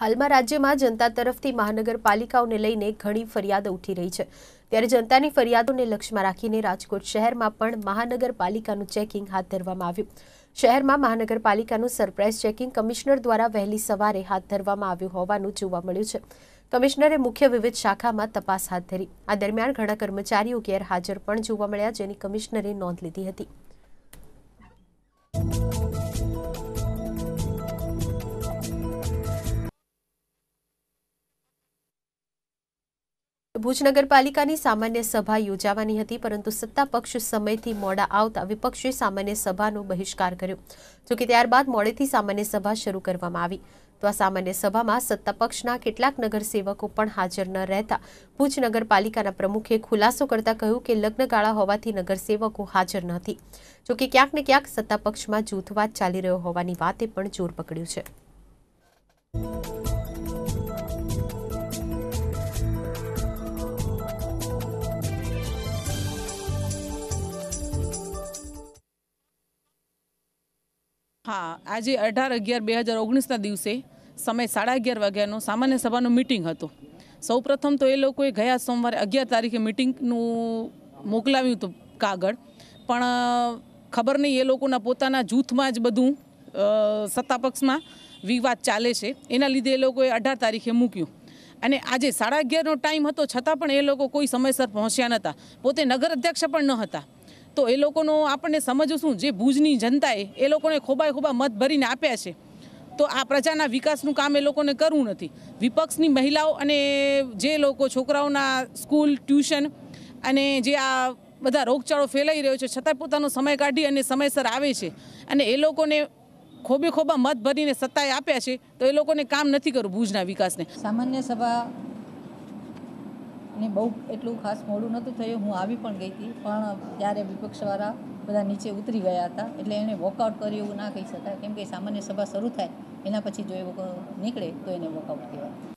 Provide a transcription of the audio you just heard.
હાલમાં રાજ્યમાં જનતા તરફથી મહાનગરપાલિકાઓને લઈને ઘણી ફરિયાદો ઉઠી રહી છે ત્યારે જનતાની ફરિયાદોને લક્ષ્યમાં રાખીને રાજકોટ શહેરમાં પણ મહાનગરપાલિકાનું ચેકિંગ હાથ ધરવામાં આવ્યું શહેરમાં મહાનગરપાલિકાનું સરપ્રાઇઝ ચેકિંગ કમિશનર દ્વારા વહેલી સવારે હાથ ધરવામાં આવ્યું હોવાનું જોવા મળ્યું છે કમિશનરે મુખ્ય વિવિધ શાખામાં તપાસ હાથ ધરી આ દરમિયાન ઘણા કર્મચારીઓ ગેરહાજર પણ જોવા મળ્યા જેની કમિશનરે નોંધ લીધી હતી ભુજ નગરપાલિકાની સામાન્ય સભા યોજાવાની હતી પરંતુ સત્તા પક્ષ સમયથી મોડા આવતા વિપક્ષે સામાન્ય સભાનો બહિષ્કાર કર્યો જોકે ત્યારબાદ મોડેથી સામાન્ય સભા શરૂ કરવામાં આવી તો આ સામાન્ય સભામાં સત્તા પક્ષના કેટલાક નગરસેવકો પણ હાજર ન રહેતા ભુજ નગરપાલિકાના પ્રમુખે ખુલાસો કરતા કહ્યું કે લગ્નગાળા હોવાથી નગરસેવકો હાજર નથી જોકે ક્યાંક ને ક્યાંક સત્તા પક્ષમાં જૂથવાદ ચાલી રહ્યો હોવાની વાતે પણ જોર પકડ્યું છે હા આજે અઢાર અગિયાર બે હજાર ઓગણીસના દિવસે સમય સાડા અગિયાર વાગ્યાનો સામાન્ય સભાનું મિટિંગ હતું સૌપ્રથમ તો એ લોકોએ ગયા સોમવારે અગિયાર તારીખે મિટિંગનું મોકલાવ્યું હતું કાગળ પણ ખબર નહીં એ લોકોના પોતાના જૂથમાં જ બધું સત્તાપક્ષમાં વિવાદ ચાલે છે એના લીધે એ લોકોએ અઢાર તારીખે મૂક્યું અને આજે સાડા અગિયારનો ટાઈમ હતો છતાં પણ એ લોકો કોઈ સમયસર પહોંચ્યા નહોતા પોતે નગર અધ્યક્ષ પણ ન હતા તો એ લોકોનો આપણને સમજ શું જે ભુજની જનતાએ એ લોકોને ખોબાય ખોબા મત ભરીને આપ્યા છે તો આ પ્રજાના વિકાસનું કામ એ લોકોને કરવું નથી વિપક્ષની મહિલાઓ અને જે લોકો છોકરાઓના સ્કૂલ ટ્યુશન અને જે આ બધા રોગચાળો ફેલાઈ રહ્યો છે છતાં પોતાનો સમય કાઢી અને સમયસર આવે છે અને એ લોકોને ખોબે ખોબા મત ભરીને સત્તાએ આપ્યા છે તો એ લોકોને કામ નથી કરવું ભુજના વિકાસને સામાન્ય સભા ને બહુ એટલું ખાસ મોડું નહોતું થયું હું આવી પણ ગઈ હતી પણ ત્યારે વિપક્ષવાળા બધા નીચે ઉતરી ગયા હતા એટલે એણે વોકઆઉટ કર્યું એવું ના કહી શકાય કેમ કે સામાન્ય સભા શરૂ થાય એના પછી જો એ લોકો નીકળે તો એને વોકઆઉટ કહેવાય